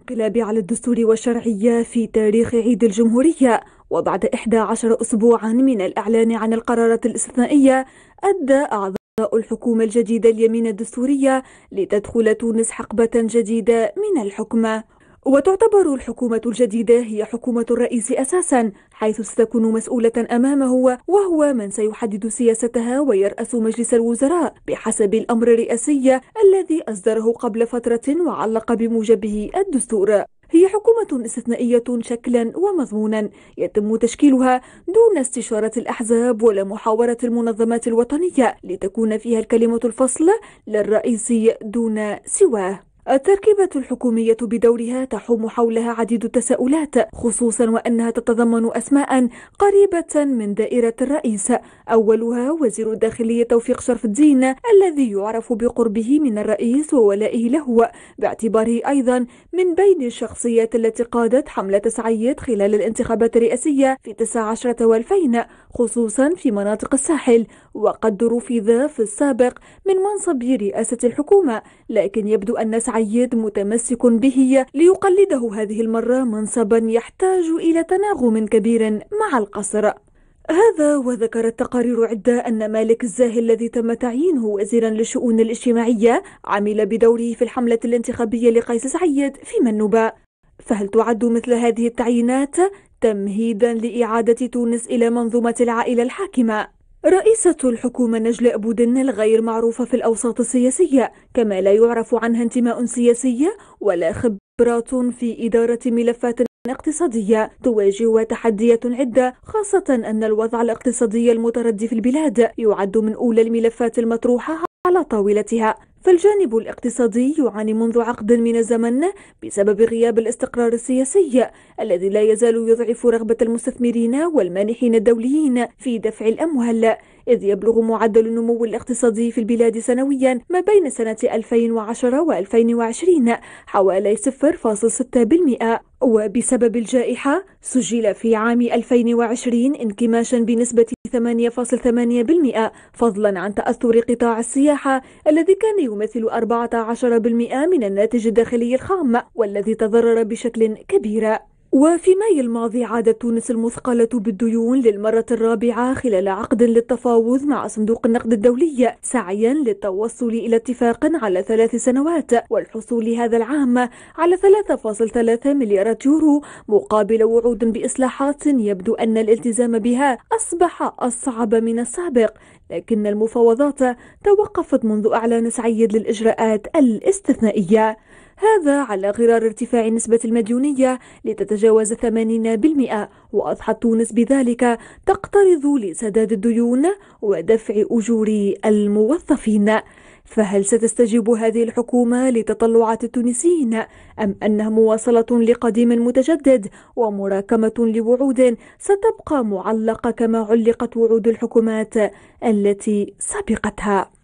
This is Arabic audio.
انقلاب على الدستور والشرعية في تاريخ عيد الجمهورية وبعد 11 أسبوعا من الإعلان عن القرارات الاستثنائية أدى أعضاء الحكومة الجديدة اليمين الدستورية لتدخل تونس حقبة جديدة من الحكم وتعتبر الحكومة الجديدة هي حكومة الرئيس أساسا حيث ستكون مسؤولة أمامه وهو من سيحدد سياستها ويرأس مجلس الوزراء بحسب الأمر الرئاسي الذي أصدره قبل فترة وعلق بموجبه الدستور هي حكومة استثنائية شكلا ومضمونا يتم تشكيلها دون استشارة الأحزاب ولا محاورة المنظمات الوطنية لتكون فيها الكلمة الفصل للرئيس دون سواه التركيبة الحكومية بدورها تحوم حولها عديد التساؤلات خصوصا وأنها تتضمن أسماء قريبة من دائرة الرئيس أولها وزير الداخلية توفيق شرف الدين الذي يعرف بقربه من الرئيس وولائه له باعتباره أيضا من بين الشخصيات التي قادت حملة سعيد خلال الانتخابات الرئاسية في 19 و2000 خصوصا في مناطق الساحل وقد رفض في السابق من منصب رئاسة الحكومة لكن يبدو أن سعيد عياد متمسك به ليقلده هذه المرة منصبا يحتاج إلى تناغم كبير مع القصر هذا وذكرت تقارير عدة أن مالك الزاهي الذي تم تعيينه وزيرا للشؤون الاجتماعية عمل بدوره في الحملة الانتخابية لقيس سعيد في منوبة فهل تعد مثل هذه التعيينات تمهيدا لإعادة تونس إلى منظومة العائلة الحاكمة؟ رئيسة الحكومة نجل أبودن الغير معروفة في الأوساط السياسية كما لا يعرف عنها انتماء سياسي ولا خبرات في إدارة ملفات اقتصادية تواجه تحديات عدة خاصة أن الوضع الاقتصادي المتردي في البلاد يعد من أولى الملفات المطروحة على طاولتها فالجانب الاقتصادي يعاني منذ عقد من الزمن بسبب غياب الاستقرار السياسي الذي لا يزال يضعف رغبة المستثمرين والمانحين الدوليين في دفع الأموال إذ يبلغ معدل النمو الاقتصادي في البلاد سنويا ما بين سنة 2010 و 2020 حوالي 0.6% وبسبب الجائحة سجل في عام 2020 انكماشا بنسبة 8.8% فضلا عن تأثر قطاع السياحة الذي كان يمثل 14% من الناتج الداخلي الخام والذي تضرر بشكل كبير وفي ماي الماضي عادت تونس المثقلة بالديون للمرة الرابعة خلال عقد للتفاوض مع صندوق النقد الدولي سعيا للتوصل إلى اتفاق على ثلاث سنوات والحصول هذا العام على 3.3 مليارات يورو مقابل وعود بإصلاحات يبدو أن الالتزام بها أصبح أصعب من السابق لكن المفاوضات توقفت منذ أعلان سعيد للإجراءات الاستثنائية هذا على غرار ارتفاع نسبة المديونية لتتجاوز 80% وأضحت تونس بذلك تقترض لسداد الديون ودفع أجور الموظفين فهل ستستجيب هذه الحكومة لتطلعات التونسيين أم أنها مواصلة لقديم متجدد ومراكمة لوعود ستبقى معلقة كما علقت وعود الحكومات التي سبقتها؟